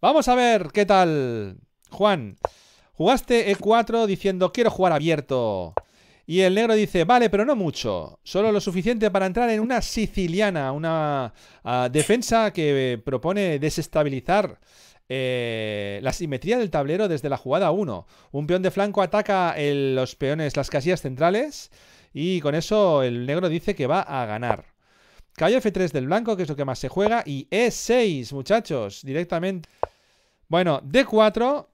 Vamos a ver qué tal, Juan. Jugaste E4 diciendo, quiero jugar abierto. Y el negro dice, vale, pero no mucho. Solo lo suficiente para entrar en una siciliana, una ah, defensa que eh, propone desestabilizar eh, la simetría del tablero desde la jugada 1. Un peón de flanco ataca eh, los peones, las casillas centrales. Y con eso el negro dice que va a ganar. Caballo F3 del blanco, que es lo que más se juega. Y E6, muchachos, directamente. Bueno, D4.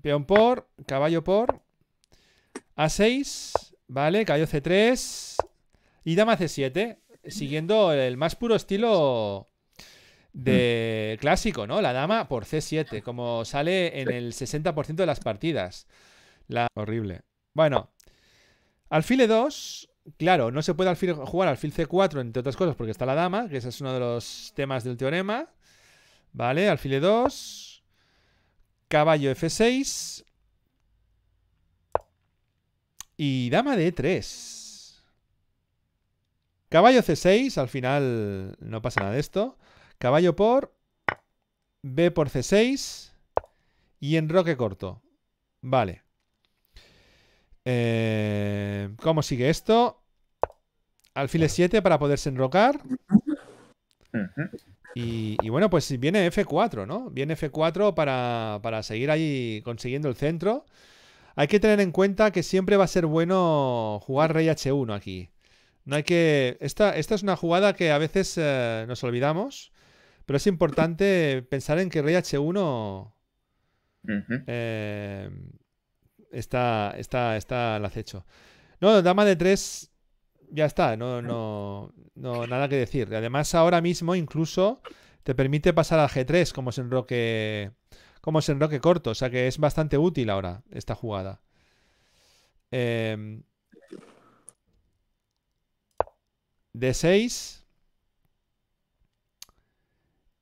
Peón por, caballo por. A6, ¿vale? Caballo C3. Y dama C7. Siguiendo el más puro estilo de hmm. clásico, ¿no? La dama por C7, como sale en el 60% de las partidas. La... Horrible. Bueno, alfil E2, claro, no se puede jugar alfil C4, entre otras cosas, porque está la dama, que ese es uno de los temas del teorema. ¿Vale? Alfil E2. Caballo F6. Y dama de E3. Caballo C6, al final no pasa nada de esto. Caballo por B por C6 y enroque corto. Vale. Eh, ¿Cómo sigue esto? Alfiles 7 para poderse enrocar. y, bueno, pues viene F4, ¿no? Viene F4 para, seguir ahí consiguiendo el centro. Hay que tener en cuenta que siempre va a ser bueno jugar Rey H1 aquí. No hay que. Esta, esta es una jugada que a veces eh, nos olvidamos, pero es importante pensar en que Rey H1 eh, está, está, está al acecho. No, dama de 3 ya está, no, no, no, nada que decir. Además, ahora mismo incluso te permite pasar a G3 como es enroque, como enroque corto, o sea que es bastante útil ahora esta jugada. Em, D6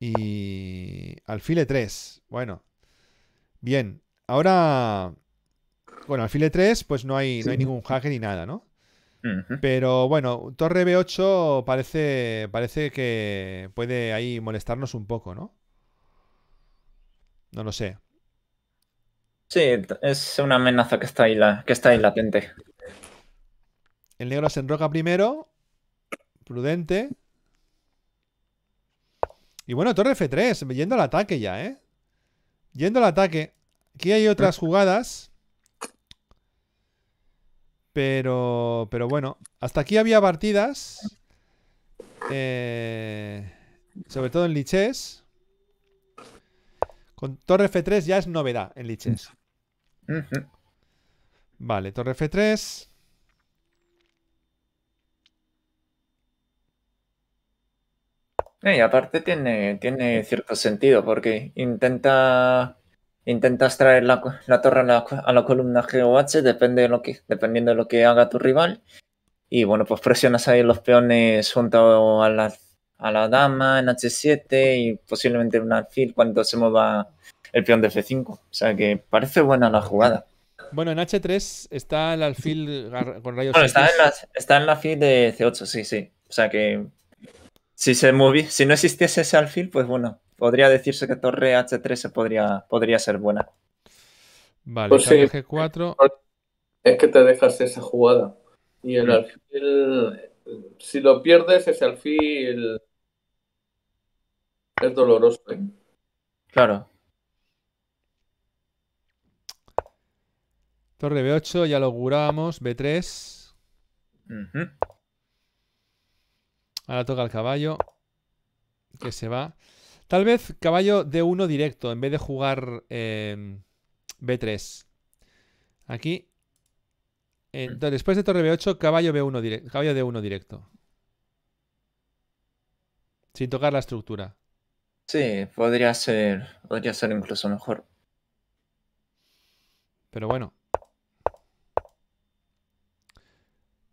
y alfile 3. Bueno, bien, ahora bueno, alfil 3 pues no hay, no hay ningún hacker ni nada, ¿no? Pero bueno, torre B8 parece, parece que puede ahí molestarnos un poco, ¿no? No lo sé. Sí, es una amenaza que está ahí, la, que está ahí latente. El negro se enroca primero. Prudente. Y bueno, torre F3, yendo al ataque ya, ¿eh? Yendo al ataque. Aquí hay otras jugadas. Pero, pero bueno, hasta aquí había partidas. Eh, sobre todo en liches. Con Torre F3 ya es novedad en liches. Vale, Torre F3. Eh, y aparte tiene, tiene cierto sentido porque intenta intentas traer la, torre a la, a la, columna GOH, depende de lo que, dependiendo de lo que haga tu rival. Y bueno, pues presionas ahí los peones junto a la, dama en H7 y posiblemente un alfil cuando se mueva el peón de F5. O sea que parece buena la jugada. Bueno, en H3 está el alfil con rayos. Bueno, está, en la, está en la alfil de C8, sí, sí. O sea que si se si no existiese ese alfil, pues bueno, podría decirse que torre H3 podría, podría ser buena. Vale, pues G4. Es que te dejas esa jugada. Y el mm. alfil, si lo pierdes, ese alfil es doloroso. ¿eh? Claro. Torre B8, ya lo augurábamos. B3. Ahora toca el caballo. Que se va. Tal vez caballo d 1 directo en vez de jugar em, B3. Aquí. Entonces, mm. después de torre B8, caballo, B1 directo, caballo 1 directo. Sin tocar la estructura. Sí, podría ser, podría ser incluso mejor. Pero bueno.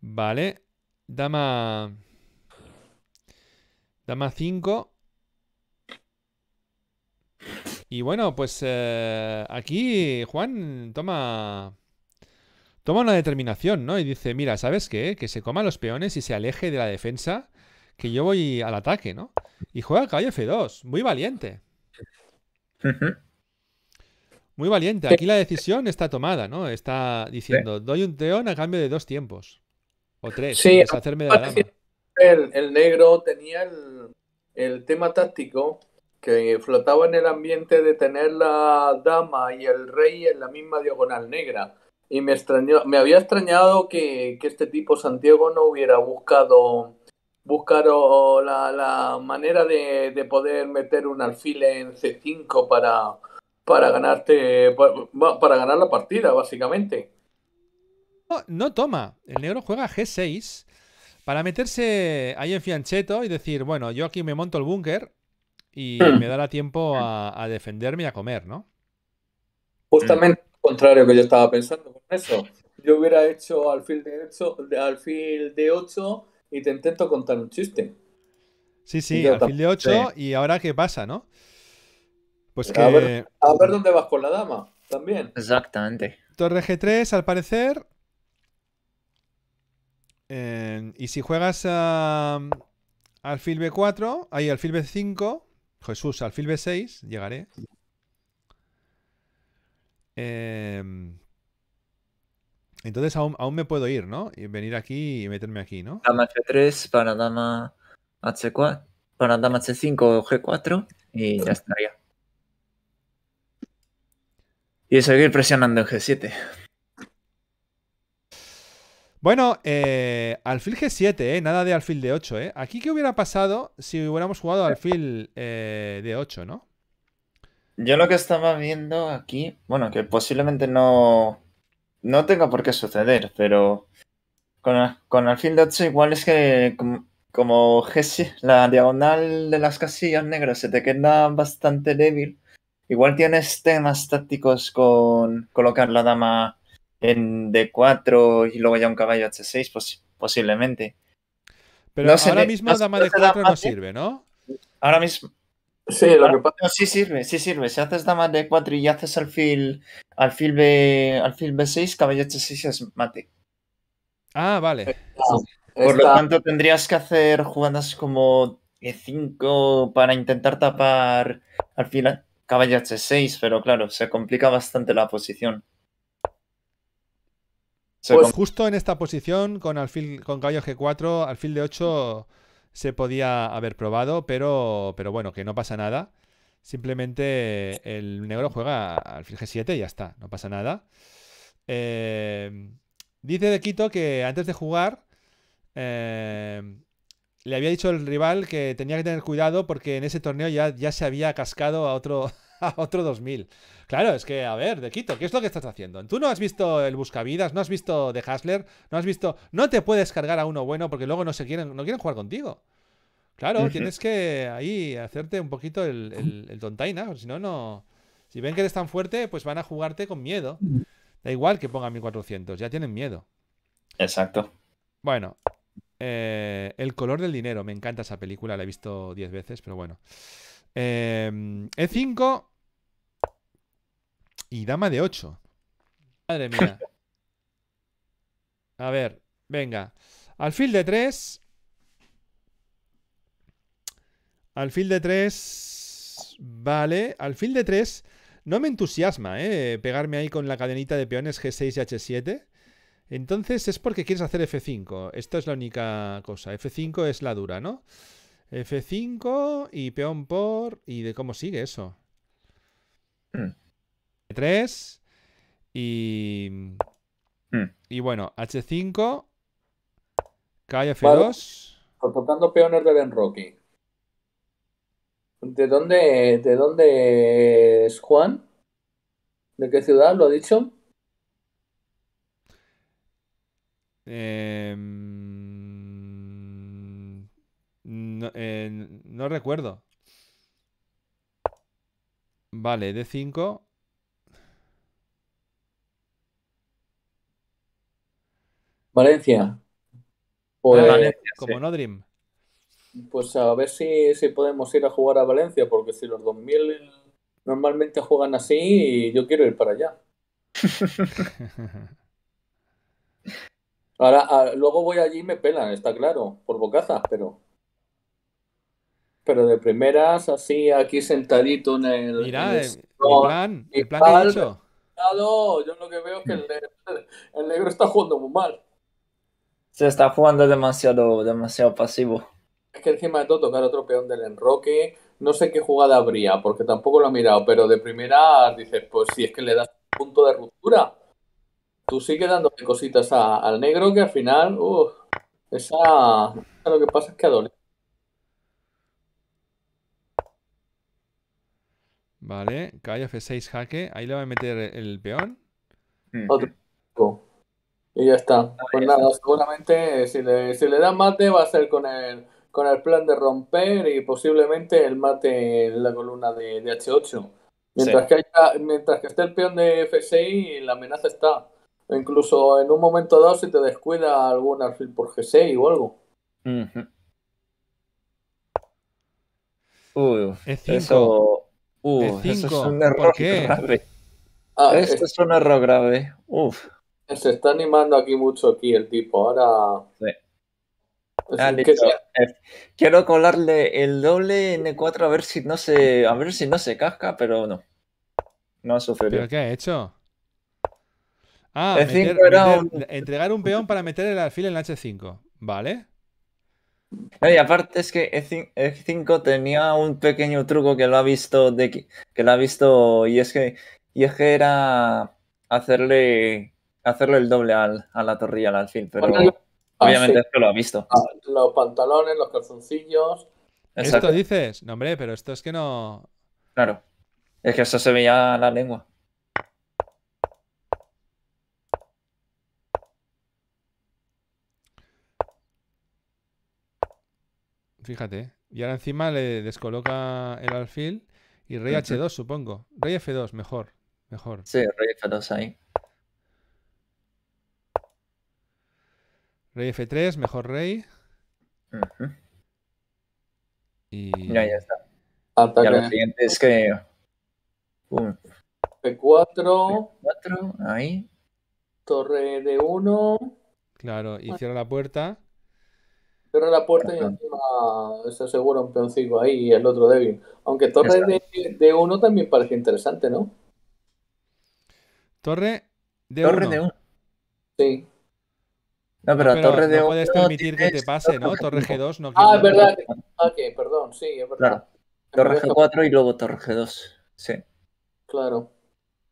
Vale. Dama. Dama 5. Y bueno, pues eh, aquí Juan toma toma una determinación, ¿no? Y dice, mira, ¿sabes qué? Que se coma los peones y se aleje de la defensa, que yo voy al ataque, ¿no? Y juega caballo F2, muy valiente. Muy valiente. Aquí la decisión está tomada, ¿no? Está diciendo, doy un teón a cambio de dos tiempos. O tres, sí, hacerme de la El, el negro tenía el, el tema táctico que flotaba en el ambiente de tener la dama y el rey en la misma diagonal negra. Y me me había extrañado que, este tipo Santiago no hubiera buscado buscar la, manera de, poder meter un alfil en C5 para, para ganarte para, ganar la partida, básicamente. no toma. El negro juega G6 para meterse ahí en fiancheto y decir, bueno, yo aquí me monto el búnker y hmm. me dará tiempo a, defenderme y a comer, ¿no? Justamente lo contrario que yo estaba pensando con eso. Yo hubiera hecho alfil de 8, alfil de 8 y te intento contar un chiste. Sí, sí, alfil de 8 y ahora qué pasa, ¿no? Pues que... A ver, dónde vas con la dama, también. Exactamente. Torre G3, al parecer, eh, y si juegas a, ah, alfil B4, ahí alfil B5, Jesús, alfil B6, llegaré. Em, entonces aún, me puedo ir, ¿no? Y venir aquí y meterme aquí, ¿no? Dama F3 para dama H4, para dama H5 G4 y ya estaría. Y seguir presionando en G7. Bueno, eh, alfil G7, eh, nada de alfil de 8. Eh. Aquí, ¿qué hubiera pasado si hubiéramos jugado alfil eh, de 8, no? Yo lo que estaba viendo aquí, bueno, que posiblemente no, no tenga por qué suceder, pero con, alfil de 8 igual es que como, g la diagonal de las casillas negras se te queda bastante débil, igual tienes temas tácticos con colocar la dama en D4 y luego ya un caballo H6, posiblemente. Pero ahora mismo dama D4 no sirve, ¿no? Ahora mismo. Sí, lo que ah, pasa... sí sirve, sí sirve. Si haces dama D4 y haces alfil, alfil, B, alfil B6, caballo H6 es mate. Ah, vale. Eh, Por lo tanto, tendrías que hacer jugadas como E5 para intentar tapar al final caballo H6, pero claro, se complica bastante la posición. Pues justo en esta posición, con, alfil, con caballo G4, alfil de 8 se podía haber probado, pero, pero bueno, que no pasa nada. Simplemente el negro juega alfil G7 y ya está, no pasa nada. Eh, dice de Quito que antes de jugar eh, le había dicho el rival que tenía que tener cuidado porque en ese torneo ya, ya se había cascado a otro, a otro 2000. Claro, es que, a ver, de Quito, ¿qué es lo que estás haciendo? Tú no has visto el Buscavidas, no has visto The Hustler, no has visto... No te puedes cargar a uno bueno porque luego no se quieren, no quieren jugar contigo. Claro, tienes que ahí hacerte un poquito el, tontaina, si no, no... Si ven que eres tan fuerte, pues van a jugarte con miedo. Da igual que pongan 1400, ya tienen miedo. Exacto. Bueno, eh, el color del dinero, me encanta esa película, la he visto 10 veces, pero bueno. E5 eh, e y dama de 8. Madre mía. A ver, venga. Alfil de 3. Alfil de 3. Vale. Alfil de 3. No me entusiasma, ¿eh? Pegarme ahí con la cadenita de peones G6 y H7. Entonces es porque quieres hacer F5. Esto es la única cosa. F5 es la dura, ¿no? F5 y peón por. ¿Y de cómo sigue eso? 3 hmm. y. Hmm. Y bueno, H5, calle F2. Vale. Tocando peones de Rocky. ¿De dónde, ¿De dónde es Juan? ¿De qué ciudad lo ha dicho? Eh. Eh, no, recuerdo. Vale, D5. Valencia. Ah, pues, como no Dream. Pues a ver si, podemos ir a jugar a Valencia, porque si los 2000 normalmente juegan así, yo quiero ir para allá. Ahora, ah, luego voy allí y me pelan, está claro, por bocazas, pero pero de primeras, así, aquí sentadito en el. plan, el plan que Yo lo que veo es que el negro, está jugando muy mal. Se está jugando demasiado, demasiado pasivo. Es que encima de todo tocar otro peón del enroque, no sé qué jugada habría, porque tampoco lo he mirado, pero de primeras dices, pues si es que le das un punto de ruptura, tú sigue dándole cositas al negro que al final, uh, esa, lo que pasa es que dolido. Vale, caballo F6 jaque. Ahí le va a meter el peón. Mm. Otro. Y ya está. Pues nada, seguramente si le, da mate va a ser con el, con el plan de romper y posiblemente el mate en la columna de, H8. Mientras, que esté el peón de F6, la amenaza está. Incluso en un momento dado si te descuida algún alfil por G6 o algo. Uh Uy, eso Uh, es un error grave. Ah, eh. es, un error grave. Uf. Se está animando aquí mucho aquí el tipo. Ahora. Sí. Ah, eh, quiero colarle el doble N4 a ver si no se. A ver si no se casca, pero no. No ha sufrido. ¿Pero qué ha hecho? Ah, entregar un peón para meter el alfil en el H5. Vale. Y aparte es que f e 5 e tenía un pequeño truco que lo ha visto de, que lo ha visto y es que y que era hacerle hacerle el doble al, a la torrilla al alfil, pero ah, obviamente esto lo ha visto. Ah, los pantalones, los calzoncillos. ¿Esto dices? No, hombre, pero esto es que no. Claro. Es que eso se veía la lengua. Fíjate. ¿eh? Y ahora encima le descoloca el alfil y rey H2, supongo. Rey F2, mejor. Mejor. Sí, rey F2 ahí. Rey F3, mejor rey. Uh Y. ya está. Ataque. siguiente es que. P4. 4 ahí. Torre d 1. Claro, y cierra la puerta la puerta y encima se asegura un peoncito ahí y el otro débil. Aunque Torre de, de, uno también parece interesante, ¿no? Torre de Torre uno. de Sí. No, pero, Torre de no puedes permitir que te pase, ¿no? Torre G2 no Ah, es verdad. Ok, perdón, sí, es verdad. Torre G4 y luego Torre G2. Sí. Claro.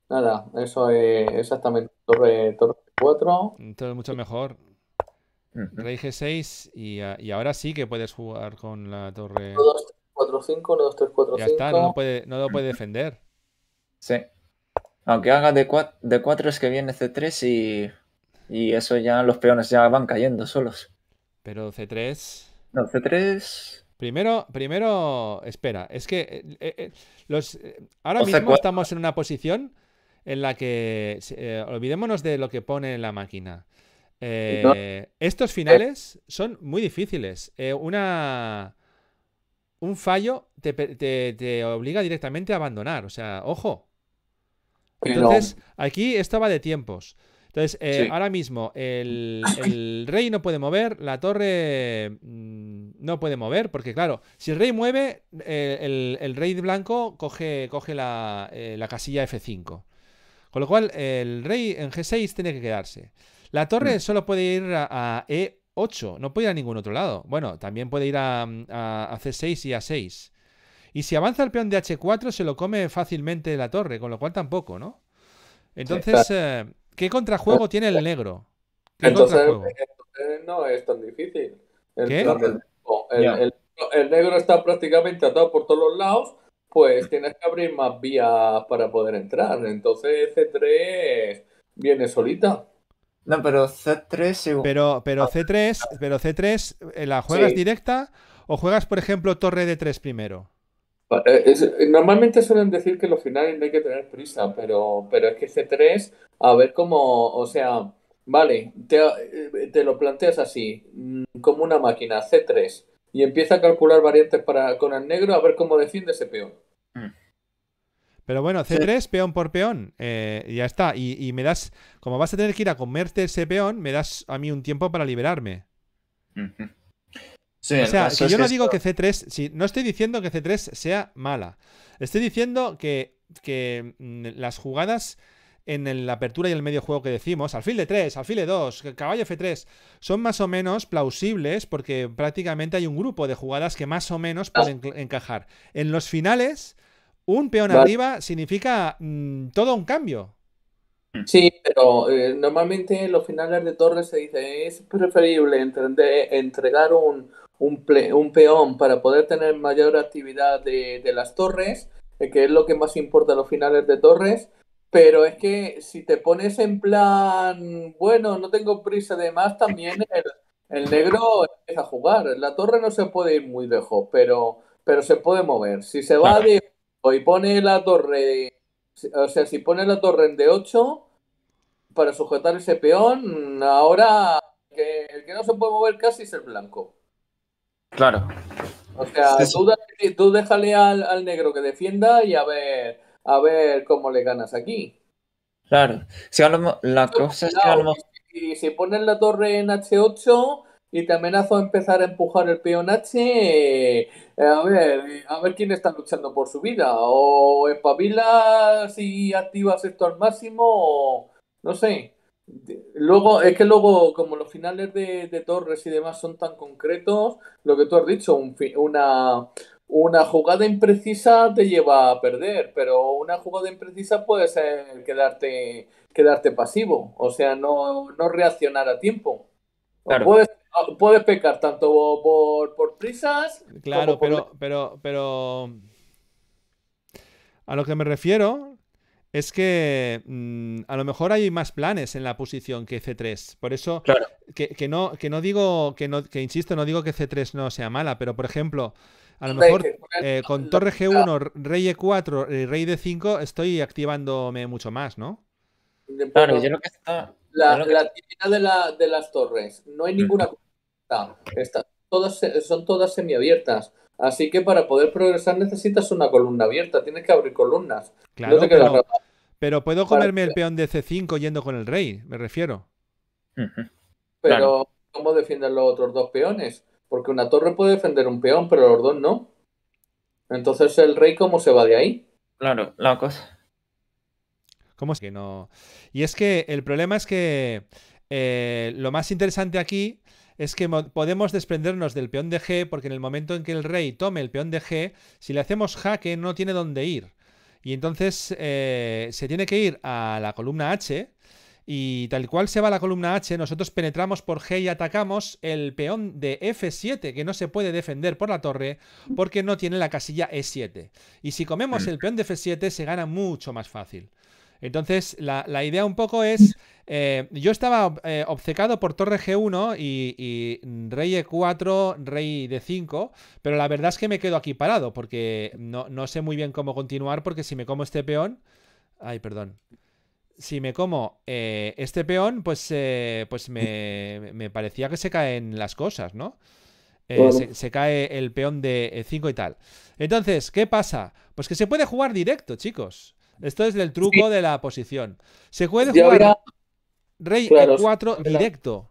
Nada, eso es exactamente Torre, torre 4. Entonces mucho mejor. Rey G6 y, y, ahora sí que puedes jugar con la torre. 1, 2, 3, 4, 5, 1, 2, 3, 4, 5. Ya está, no, puede, no lo puede defender. Sí. Aunque haga de 4, de 4 es que viene C3 y, y eso ya los peones ya van cayendo solos. Pero C3. No, C3. Primero, primero, espera, es que eh, eh, eh los, eh, ahora o mismo estamos en una posición en la que eh, olvidémonos de lo que pone la máquina. Eh, estos finales son muy difíciles. Eh, un fallo te, obliga directamente a abandonar. O sea, ojo. Entonces, aquí esto va de tiempos. Entonces, eh, ahora mismo el, rey no puede mover, la torre mm, no puede mover, porque claro, si el rey mueve, el, rey blanco coge, la, la, casilla F5. Con lo cual, el rey en G6 tiene que quedarse. La torre mm. solo puede ir a, E8, no puede ir a ningún otro lado. Bueno, también puede ir a, C6 y A6. Y si avanza el peón de H4, se lo come fácilmente la torre, con lo cual tampoco, ¿no? Entonces, eh, ¿qué contrajuego tiene el negro? Entonces, no es tan difícil. El, el, negro está prácticamente atado por todos los lados, pues mm. tienes que abrir más vías para poder entrar. Entonces, C3 viene solita. No, pero C3 Pero, pero ah. C3, pero C3, eh, ¿la juegas directa o juegas, por ejemplo, torre d 3 primero? Ah, eh, eh, normalmente suelen decir que los finales no hay que tener prisa, pero, pero es que C3, a ver cómo, o sea, vale, te, lo planteas así, mm, como una máquina, C3, y empieza a calcular variantes para, con el negro a ver cómo defiende ese peón. Pero bueno, C3, peón por peón, eh, ya está. Y, me das, como vas a tener que ir a comerte ese peón, me das a mí un tiempo para liberarme. sí, o sea, que yo no digo que C3, no estoy diciendo que C3 sea mala. Estoy diciendo que, que mm, las jugadas en la apertura y el medio juego que decimos, alfil de 3, alfil de 2, caballo F3, son más o menos plausibles porque prácticamente hay un grupo de jugadas que más o menos pueden encajar. En los finales un peón arriba significa mm, todo un cambio. Sí, pero eh, normalmente en los finales de torres se dice es preferible entregar un, peón para poder tener mayor actividad de, las torres, eh, que es lo que más importa en los finales de torres. Pero es que si te pones en plan, bueno, no tengo prisa de más, también el, negro empieza a jugar. La torre no se puede ir muy lejos, pero, pero se puede mover. Si se va de y pone la torre, o sea, si pone la torre en D8 para sujetar ese peón, ahora el que no se puede mover casi es el blanco. Claro. O sea, Tú, déjale al, negro que defienda y a ver, a ver cómo le ganas aquí. Claro. Si la cosa si pones la torre en H8, y te amenazo a empezar a empujar el peonache. Eh, a ver, a ver quién está luchando por su vida. O espabilas y activas esto al máximo, no sé. Luego, es que luego, como los finales de, Torres y demás son tan concretos, lo que tú has dicho, una, una jugada imprecisa te lleva a perder, pero una jugada imprecisa puede ser quedarte, quedarte pasivo, o sea, no, no reaccionar a tiempo. Ah, puedes, pecar tanto por, prisas. Claro, pero, pero, pero. A lo que me refiero es que mm, a lo mejor hay más planes en la posición que C3. Por eso que, no, que no digo, que no, insisto, no digo que C3 no sea mala, pero por ejemplo, a lo mejor con eh, torre G1, rey E4, y rey D5, estoy activándome mucho más, ¿no? Claro, yo que está, la, actividad de, las torres, no hay ninguna columna. Está, todas, son todas semiabiertas. Así que para poder progresar necesitas una columna abierta, tienes que abrir columnas. Claro, pero, puedo comerme el peón de C5 yendo con el rey, me refiero. Pero, ¿cómo defienden los otros dos peones? Porque una torre puede defender un peón, pero los dos no. Entonces, ¿el rey cómo se va de ahí? Claro, la cosa. ¿Cómo es que no? Y es que el problema es que eh, lo más interesante aquí es que podemos desprendernos del peón de G, porque en el momento en que el rey tome el peón de G, si le hacemos jaque, no tiene dónde ir. Y entonces eh, se tiene que ir a la columna H. Y tal cual se va a la columna H, nosotros penetramos por G y atacamos el peón de F7, que no se puede defender por la torre porque no tiene la casilla E7. Y si comemos mm. el peón de F7 se gana mucho más fácil. Entonces, la, idea un poco es... Eh, yo estaba eh, obcecado por torre G1 y, rey E4, rey D5, pero la verdad es que me quedo aquí parado porque no, sé muy bien cómo continuar porque si me como este peón... Ay, perdón. Si me como eh, este peón, pues, pues me, parecía que se caen las cosas, ¿no? Se, se, cae el peón de 5 e y tal. Entonces, ¿qué pasa? Pues que se puede jugar directo, chicos. Esto es el truco de la posición. Se puede jugar rey e4 directo.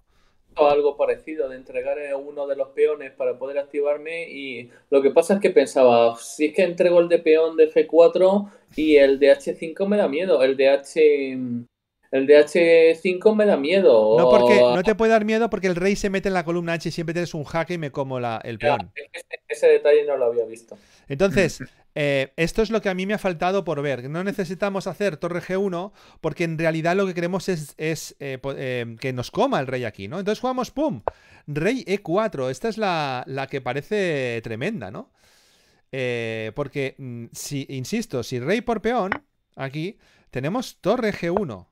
algo parecido, de entregar uno de los peones para poder activarme. Y lo que pasa es que pensaba, si es que entrego el de peón de G4 y el de H5 me da miedo. El de H el h 5 me da miedo. No, porque no te puede dar miedo porque el rey se mete en la columna H y siempre tienes un jaque y me como la, el peón. ese, detalle no lo había visto. Entonces, eh, esto es lo que a mí me ha faltado por ver. No necesitamos hacer torre G1 porque en realidad lo que queremos es, eh, eh, que nos coma el rey aquí, ¿no? Entonces jugamos, ¡pum! Rey E4. Esta es la, que parece tremenda, ¿no? porque, mm, si, insisto, si rey por peón, aquí, tenemos torre G1.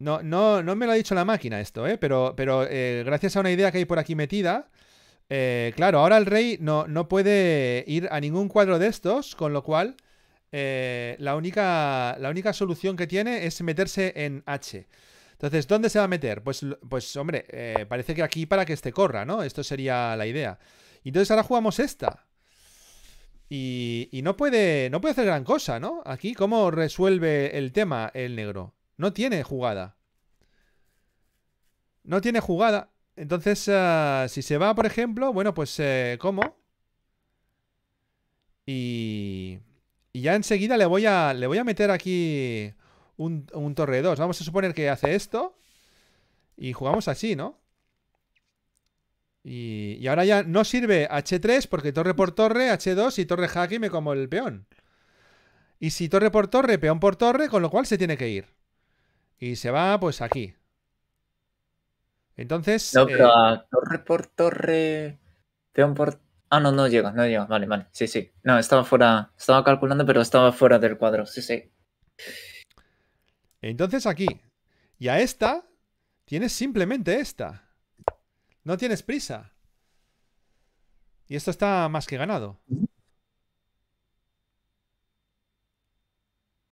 No, me lo ha dicho la máquina esto, ¿eh? Pero, pero eh, gracias a una idea que hay por aquí metida, eh, claro, ahora el rey no, puede ir a ningún cuadro de estos, con lo cual la, única, la única solución que tiene es meterse en H. Entonces, ¿dónde se va a meter? Pues, pues hombre, parece que aquí para que este corra, ¿no? Esto sería la idea. Entonces ahora jugamos esta. Y, no, puede, no puede hacer gran cosa, ¿no? Aquí, ¿cómo resuelve el tema el negro? No tiene jugada. No tiene jugada. Entonces, ah, si se va, por ejemplo, bueno, pues eh, como. Y, ya enseguida le voy a, le voy a meter aquí un, torre 2. Vamos a suponer que hace esto. Y jugamos así, ¿no? Y, ahora ya no sirve H3 porque torre por torre, H2 y torre jaque me como el peón. Y si torre por torre, peón por torre, con lo cual se tiene que ir. Y se va, pues aquí. Entonces. No, eh, torre por torre. por. Ah, no, no llega. no llega. Vale, vale. Sí, sí. No, estaba fuera. Estaba calculando, pero estaba fuera del cuadro. Sí, sí. Entonces aquí. Y a esta. Tienes simplemente esta. No tienes prisa. Y esto está más que ganado.